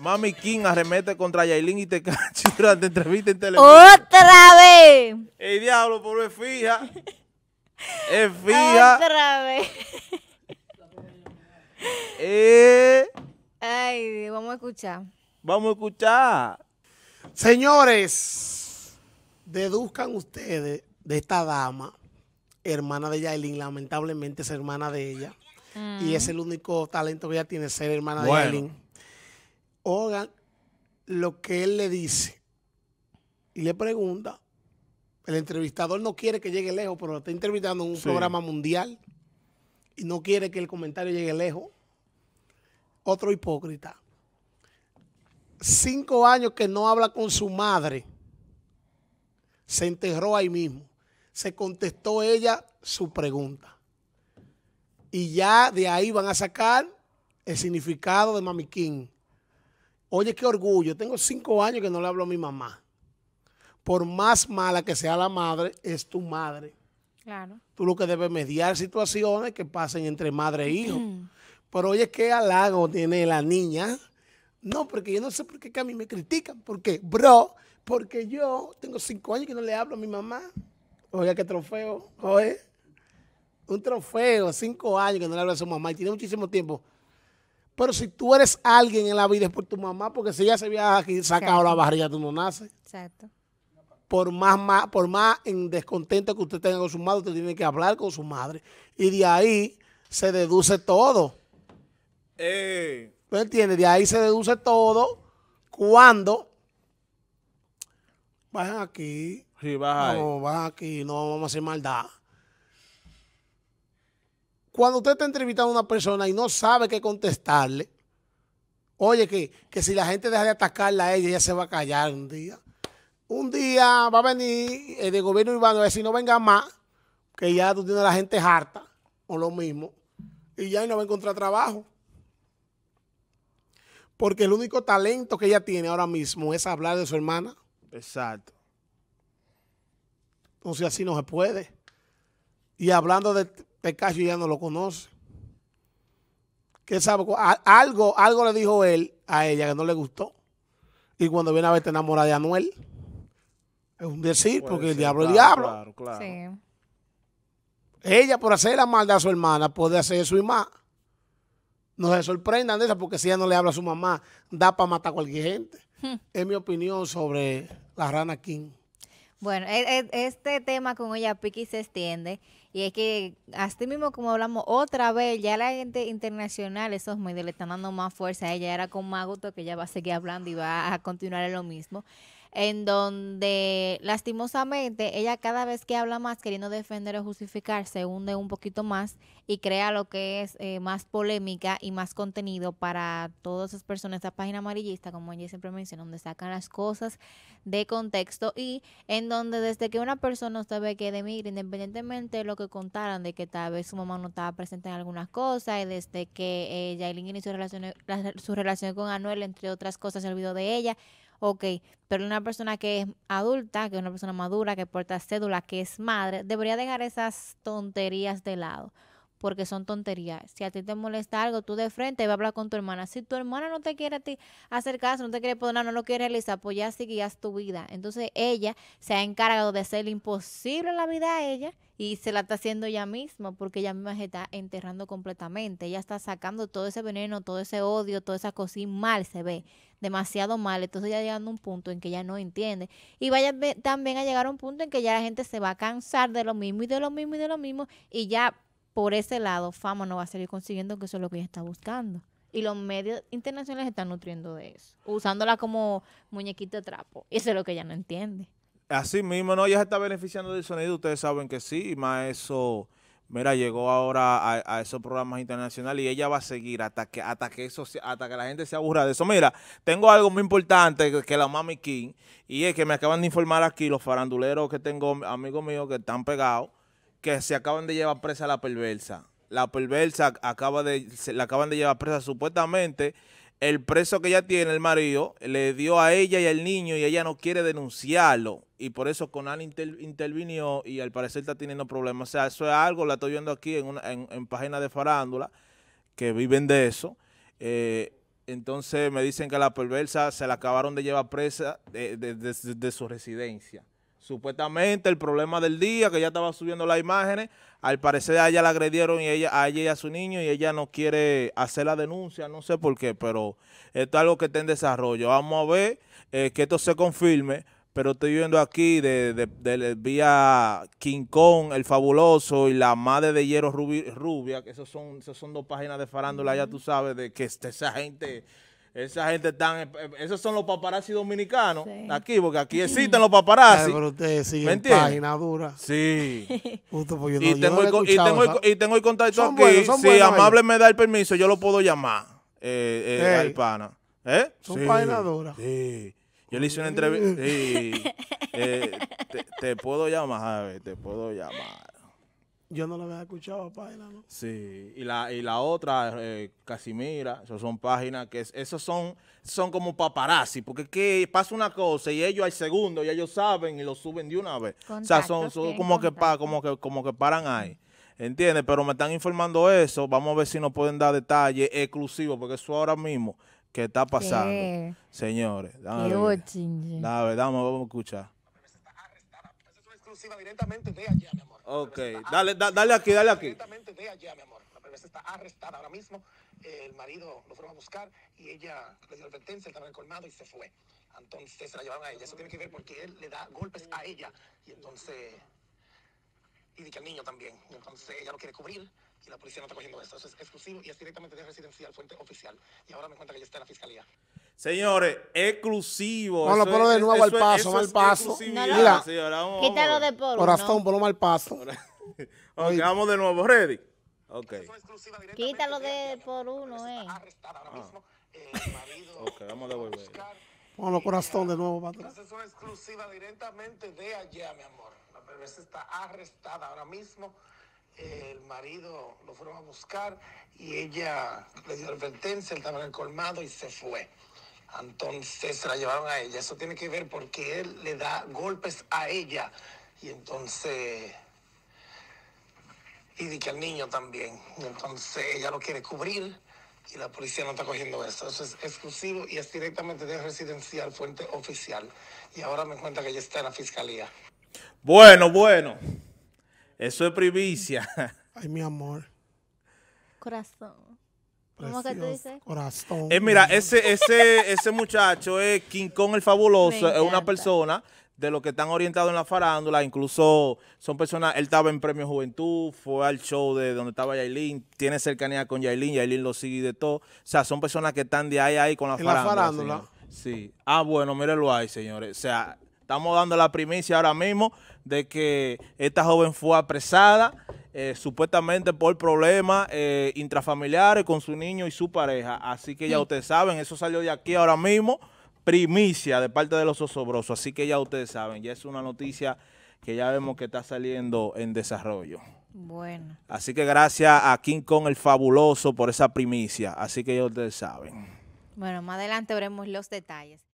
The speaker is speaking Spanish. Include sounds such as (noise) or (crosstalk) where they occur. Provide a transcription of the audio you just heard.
Mami King arremete contra Yailin y te (laughs) cacho durante entrevista en televisión. ¡Otra vez! El diablo, pero es fija. Es fija. ¡Otra vez! eh. Ay, vamos a escuchar. Vamos a escuchar. Señores, deduzcan ustedes de esta dama, hermana de Yailin, lamentablemente es hermana de ella. Y mm. es el único talento que ella tiene, ser hermana de Yailin oigan lo que él le dice y le pregunta. El entrevistador no quiere que llegue lejos, pero lo está entrevistando en un programa mundial y no quiere que el comentario llegue lejos. Otro hipócrita. Cinco años que no habla con su madre. Se enterró ahí mismo. Se contestó ella su pregunta. Y ya de ahí van a sacar el significado de Mami King. Oye, qué orgullo. Tengo cinco años que no le hablo a mi mamá. Por más mala que sea la madre, es tu madre. Claro. Tú lo que debes mediar situaciones que pasen entre madre e hijo. (clears throat) Pero oye, qué halago tiene la niña. No, porque yo no sé por qué a mí me critican. ¿Por qué? Bro, porque yo tengo cinco años que no le hablo a mi mamá. Oye, qué trofeo. Oye, un trofeo, cinco años que no le hablo a su mamá y tiene muchísimo tiempo. Pero si tú eres alguien en la vida es por tu mamá, porque si ella se había aquí sacado la barriga, tú no naces. Exacto. Por más, por más descontento que usted tenga con su madre, usted tiene que hablar con su madre. Y de ahí se deduce todo. Eh. ¿Tú entiendes? De ahí se deduce todo cuando bajan aquí. Sí, baja No, bajan aquí, no vamos a hacer maldad cuando usted está entrevistando a una persona y no sabe qué contestarle, oye, que, si la gente deja de atacarla a ella, ella se va a callar un día. Un día va a venir eh, el de gobierno urbano a decir, no venga más, que ya tú la gente harta, o lo mismo, y ya no va a encontrar trabajo. Porque el único talento que ella tiene ahora mismo es hablar de su hermana. Exacto. Entonces así no se puede. Y hablando de caso ya no lo conoce. ¿Qué sabe? Algo, algo le dijo él a ella que no le gustó. Y cuando viene a ver, te enamora de Anuel. Es un decir, porque el diablo es diablo. Claro, claro. Ella, por hacer la maldad a su hermana, puede hacer eso y más. No se sorprendan de eso, porque si ella no le habla a su mamá, da para matar a cualquier gente. Hmm. Es mi opinión sobre la rana King. Bueno, e, e, este tema con ella Piqui se extiende. Y es que, así mismo como hablamos otra vez, ya la gente internacional, esos medios le están dando más fuerza a ella, era con más gusto que ella va a seguir hablando y va a continuar en lo mismo en donde lastimosamente ella cada vez que habla más queriendo defender o justificar se hunde un poquito más y crea lo que es eh, más polémica y más contenido para todas esas personas, esa página amarillista, como ella siempre menciona, donde sacan las cosas de contexto y en donde desde que una persona usted ve que de independientemente de lo que contaran, de que tal vez su mamá no estaba presente en algunas cosas y desde que eh, inició relaciones, su relación con Anuel, entre otras cosas, se olvidó de ella. Ok, pero una persona que es adulta, que es una persona madura, que porta cédula, que es madre, debería dejar esas tonterías de lado porque son tonterías. Si a ti te molesta algo, tú de frente vas a hablar con tu hermana. Si tu hermana no te quiere a ti hacer caso, no te quiere poner, no lo quiere realizar, pues ya sigue tu vida. Entonces ella se ha encargado de hacer imposible la vida a ella y se la está haciendo ella misma porque ella misma se está enterrando completamente. Ella está sacando todo ese veneno, todo ese odio, toda esa cosita mal se ve, demasiado mal. Entonces ya llegando a un punto en que ella no entiende. Y vaya también a llegar a un punto en que ya la gente se va a cansar de lo mismo y de lo mismo y de lo mismo y ya por ese lado fama no va a seguir consiguiendo, que eso es lo que ella está buscando. Y los medios internacionales están nutriendo de eso, usándola como muñequito de trapo. Eso es lo que ella no entiende. Así mismo, ¿no? Ella se está beneficiando del sonido, ustedes saben que sí, y más eso, mira, llegó ahora a, esos programas internacionales y ella va a seguir hasta que, hasta que eso hasta que la gente se aburra de eso. Mira, tengo algo muy importante que, que la Mami King, y es que me acaban de informar aquí los faranduleros que tengo, amigos míos que están pegados, que se acaban de llevar presa a la perversa. La perversa acaba de, la acaban de llevar presa supuestamente. El preso que ella tiene, el marido, le dio a ella y al niño y ella no quiere denunciarlo. Y por eso Conan intervino intervinió y al parecer está teniendo problemas. O sea, eso es algo, la estoy viendo aquí en, una, en, en página de farándula, que viven de eso. Eh, entonces me dicen que la perversa se la acabaron de llevar presa desde de su residencia. Supuestamente el problema del día, que ya estaba subiendo las imágenes, al parecer a ella la agredieron y ella, a ella y a su niño y ella no quiere hacer la denuncia, no sé por qué, pero esto es algo que está en desarrollo. Vamos a ver eh, que esto se confirme, pero estoy viendo aquí de, vía King Kong, El Fabuloso y La Madre de Hierro Rubia, que esos son, esos son dos páginas de farándula, ya tú sabes, de que esa gente esa gente están, eh, eh, Esos son los paparazzi dominicanos aquí, porque aquí existen los paparazzi. pero ustedes siguen página Sí. Justo yo, y, tengo el, y, tengo y, tengo contacto aquí. si Amable me da el permiso, yo lo puedo llamar eh, eh al pana. Son sí, Sí. Yo le hice una entrevista. (laughs) te, puedo llamar, A ver, te puedo llamar. Yo no la había escuchado página ¿no? Sí, y la, y la otra, eh, Casimira, esas son páginas que son, son como paparazzi, porque pasa una cosa y ellos al segundo, y ellos saben y lo suben de una vez. o sea, son, como, que pa, como, que, como que paran ahí. ¿Entiendes? Pero me están informando eso. Vamos a ver si nos pueden dar detalles exclusivos, porque eso ahora mismo que está pasando. Señores, dame. Dame, dame, vamos a escuchar. Esa es exclusiva directamente de allá, mi Ok, dale, dale aquí, dale aquí. Exactamente de allá, mi amor. La perversa está arrestada ahora mismo. El marido lo fueron a buscar y ella le dio advertencia, estaba en colmado y se fue. Entonces se la llevaron a ella. Eso tiene que ver porque él le da golpes a ella. Y entonces. Y dice al niño también. entonces ella lo quiere cubrir y la policía no está cogiendo eso. Eso es exclusivo y es directamente de residencial, fuente oficial. Y ahora me cuenta que ya está en la fiscalía. Señores, exclusivo. No, lo ponlo de nuevo al paso, al paso. quítalo de por uno Corazón, ponlo al paso. (laughs) vamos de nuevo, ready. Ok. Quítalo de por uno, eh. Arrestada ahora ah. mismo. Eh, (laughs) ok, vamos a devolver. Ponlo corazón de nuevo patrón. Eso es exclusiva directamente de allá, mi amor. La perversa está arrestada ahora mismo el marido lo fueron a buscar y ella le dio advertencia, él estaba en el colmado y se fue. Entonces se la llevaron a ella. Eso tiene que ver porque él le da golpes a ella. Y entonces. Y que al niño también. entonces ella lo quiere cubrir y la policía no está cogiendo eso. Eso es exclusivo y es directamente de residencial, fuente oficial. Y ahora me cuenta que ella está en la fiscalía. Bueno, bueno. Eso es privicia. (laughs) Ay, mi amor. Corazón. ¿Cómo que tú dices? Corazón. Eh, mira, ese, ese, ese muchacho es King Kong el Fabuloso, es una persona de los que están orientados en la farándula, incluso son personas, él estaba en Premio Juventud, fue al show de donde estaba Yailin, tiene cercanía con Yailin, Yailin lo sigue de todo, o sea, son personas que están de ahí a ahí con la farándula. La farándula? Sí. Ah, bueno, mírenlo ahí, señores, o sea, Estamos dando la primicia ahora mismo de que esta joven fue apresada eh, supuestamente por problemas eh, intrafamiliares con su niño y su pareja. Así que ya ustedes saben, eso salió de aquí ahora mismo, primicia de parte de los osobrosos. Así que ya ustedes saben, ya es una noticia que ya vemos que está saliendo en desarrollo. Bueno. Así que gracias a King Kong el Fabuloso por esa primicia. Así que ya ustedes saben. Bueno, más adelante veremos los detalles.